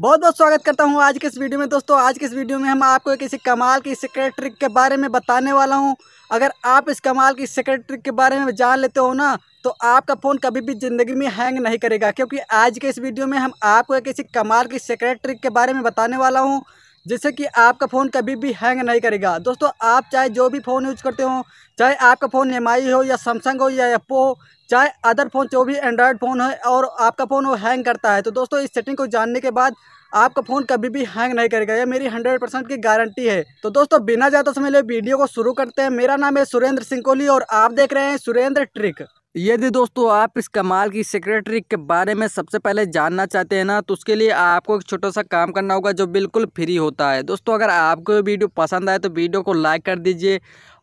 बहुत बहुत स्वागत करता हूँ आज के इस वीडियो में दोस्तों आज के इस वीडियो में हम आपको किसी कमाल की सीक्रेट ट्रिक के बारे में बताने वाला हूँ अगर आप इस कमाल की सीक्रेट ट्रिक के बारे में जान लेते हो ना तो आपका फ़ोन कभी भी ज़िंदगी में हैंग नहीं करेगा क्योंकि आज के इस वीडियो में हम आपको किसी कमाल की सीक्रेट ट्रिक के बारे में बताने वाला हूँ जिससे कि आपका फ़ोन कभी भी हैंग नहीं करेगा दोस्तों आप चाहे जो भी फ़ोन यूज करते हो चाहे आपका फ़ोन एम हो या सैमसंग हो या एप्पो हो चाहे अदर फ़ोन जो भी एंड्रॉयड फ़ोन है और आपका फ़ोन वो हैंग करता है तो दोस्तों इस सेटिंग को जानने के बाद आपका फ़ोन कभी भी हैंग नहीं करेगा ये मेरी हंड्रेड परसेंट की गारंटी है तो दोस्तों बिना ज़्यादा समय ले वीडियो को शुरू करते हैं मेरा नाम है सुरेंद्र सिंह कोहली और आप देख रहे हैं सुरेंद्र ट्रिक यदि दोस्तों आप इस कमाल की सेक्रेटरी के बारे में सबसे पहले जानना चाहते हैं ना तो उसके लिए आपको एक छोटा सा काम करना होगा जो बिल्कुल फ्री होता है दोस्तों अगर आपको ये वीडियो पसंद आए तो वीडियो को लाइक कर दीजिए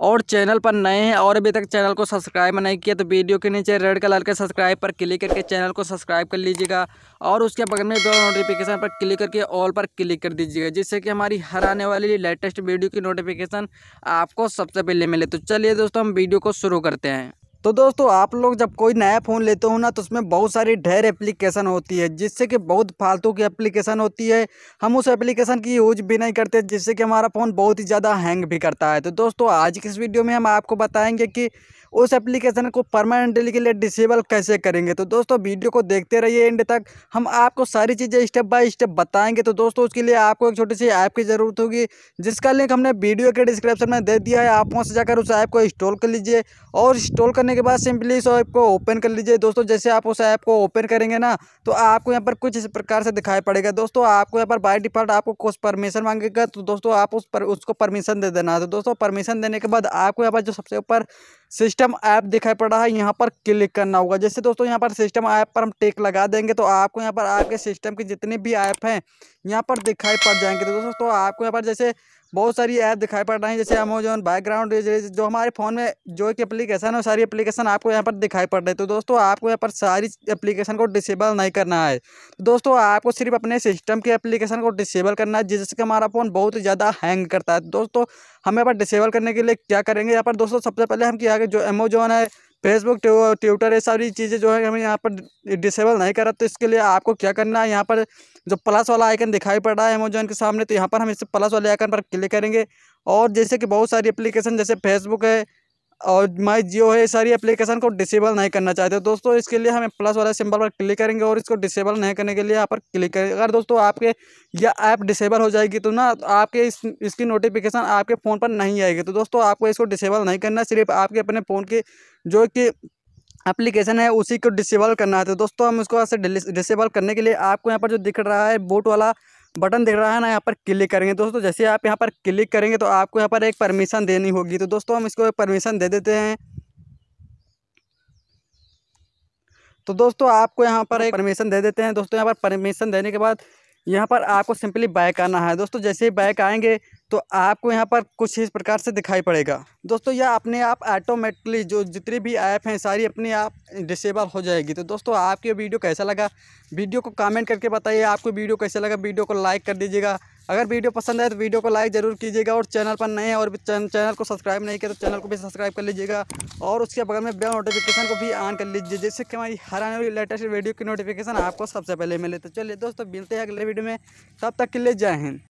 और चैनल पर नए हैं और अभी तक चैनल को सब्सक्राइब नहीं किया तो वीडियो के नीचे रेड कलर के सब्सक्राइब पर क्लिक करके चैनल को सब्सक्राइब कर लीजिएगा और उसके बगल में बेल नोटिफिकेशन पर क्लिक करके ऑल पर क्लिक कर दीजिएगा जिससे कि हमारी हर आने वाली लेटेस्ट वीडियो की नोटिफिकेशन आपको सबसे पहले मिले तो चलिए दोस्तों हम वीडियो को शुरू करते हैं तो दोस्तों आप लोग जब कोई नया फ़ोन लेते हो ना तो उसमें बहुत सारी ढेर एप्लीकेशन होती है जिससे कि बहुत फालतू की एप्लीकेशन होती है हम उस एप्लीकेशन की यूज भी नहीं करते जिससे कि हमारा फ़ोन बहुत ही ज़्यादा हैंग भी करता है तो दोस्तों आज की इस वीडियो में हम आपको बताएंगे कि उस एप्लीकेशन को परमानेंटली के लिए डिसेबल कैसे करेंगे तो दोस्तों वीडियो को देखते रहिए एंड तक हम आपको सारी चीज़ें स्टेप बाय स्टेप बताएंगे तो दोस्तों उसके लिए आपको एक छोटी सी ऐप की ज़रूरत होगी जिसका लिंक हमने वीडियो के डिस्क्रिप्शन में दे दिया है आप वहाँ से जाकर उस ऐप को इंस्टॉल कर लीजिए और इंस्टॉल करने के बाद सिंपली इस ऐप को ओपन कर लीजिए दोस्तों जैसे आप उस ऐप को ओपन करेंगे ना तो आपको यहाँ पर कुछ इस प्रकार से दिखाई पड़ेगा दोस्तों आपको यहाँ पर बाई डिफॉल्ट आपको कुछ परमिशन मांगेगा तो दोस्तों आप उस पर उसको परमिशन दे देना तो दोस्तों परमिशन देने के बाद आपको यहाँ पर जो सबसे ऊपर सिस्टम ऐप दिखाई पड़ रहा है यहाँ पर क्लिक करना होगा जैसे दोस्तों यहाँ पर सिस्टम ऐप पर हम टेक लगा देंगे तो आपको यहाँ पर आपके सिस्टम के जितने भी ऐप हैं यहाँ पर दिखाई पड़ जाएंगे तो दोस्तों तो आपको यहाँ पर जैसे बहुत सारी ऐप दिखाई पड़ रही है जैसे अमेजोन बैकग्राउंड जो हमारे फ़ोन में जो एक एप्लीकेशन है सारी एप्लीकेशन आपको यहाँ पर दिखाई पड़ रही है तो दोस्तों आपको यहाँ पर सारी एप्लीकेशन को डिसेबल नहीं करना है तो दोस्तों आपको सिर्फ अपने सिस्टम के एप्लीकेशन को डिसेबल करना है जिससे हमारा फ़ोन बहुत ज़्यादा हैंग करता है दोस्तों हम यहाँ पर डिसेबल करने के लिए क्या करेंगे यहाँ पर दोस्तों सबसे पहले हम क्या जाकर जो अमेजोन है फेसबुक ट्विटर ये सारी चीज़ें जो है हमें यहाँ पर डिसेबल नहीं करा तो इसके लिए आपको क्या करना है यहाँ पर जो प्लस वाला आइकन दिखाई पड़ रहा है अमेजोन के सामने तो यहाँ पर हम इस प्लस वाले आइकन पर क्लिक करेंगे और जैसे कि बहुत सारी एप्लीकेशन जैसे फेसबुक है और मैं जो है सारी एप्लीकेशन को डिसेबल नहीं करना चाहते दोस्तों इसके लिए हमें प्लस वाला सिंबल पर क्लिक करेंगे और इसको डिसेबल नहीं करने के लिए यहाँ पर क्लिक करें अगर दोस्तों आपके यह ऐप डिसेबल हो जाएगी तो ना तो आपके इस इसकी नोटिफिकेशन आपके फ़ोन पर नहीं आएगी तो दोस्तों आपको इसको डिसेबल नहीं करना सिर्फ आपके अपने फ़ोन की जो कि एप्लीकेशन है उसी को डिसेबल करना है तो दोस्तों हम इसको ऐसे डिसेबल करने के लिए आपको यहाँ पर जो दिख रहा है बोट वाला बटन दिख रहा है ना यहाँ पर क्लिक करेंगे दोस्तों जैसे आप यहाँ पर क्लिक करेंगे तो आपको यहाँ पर एक परमिशन देनी होगी तो दोस्तों हम इसको परमिशन दे देते हैं तो दोस्तों आपको यहाँ पर एक परमिशन दे देते हैं दोस्तों यहाँ पर परमिशन देने के बाद यहाँ पर आपको सिंपली बैक आना है दोस्तों जैसे ही बैक आएंगे तो आपको यहाँ पर कुछ इस प्रकार से दिखाई पड़ेगा दोस्तों यह अपने आप ऑटोमेटिकली जो जितनी भी ऐप हैं सारी अपने आप डिसेबल हो जाएगी तो दोस्तों आपके वीडियो कैसा लगा वीडियो को कमेंट करके बताइए आपको वीडियो कैसा लगा वीडियो को लाइक कर दीजिएगा अगर वीडियो पसंद आए तो वीडियो को लाइक ज़रूर कीजिएगा और चैनल पर नए और भी चैनल को सब्सक्राइब नहीं किया तो चैनल को भी सब्सक्राइब कर लीजिएगा और उसके बगल में बेल नोटिफिकेशन को भी ऑन कर लीजिए जिससे कि हमारी हर आने वाली लेटेस्ट वीडियो की नोटिफिकेशन आपको सबसे पहले मिले तो चलिए दोस्तों मिलते हैं अगले वीडियो में तब तक के लिए जय हिंद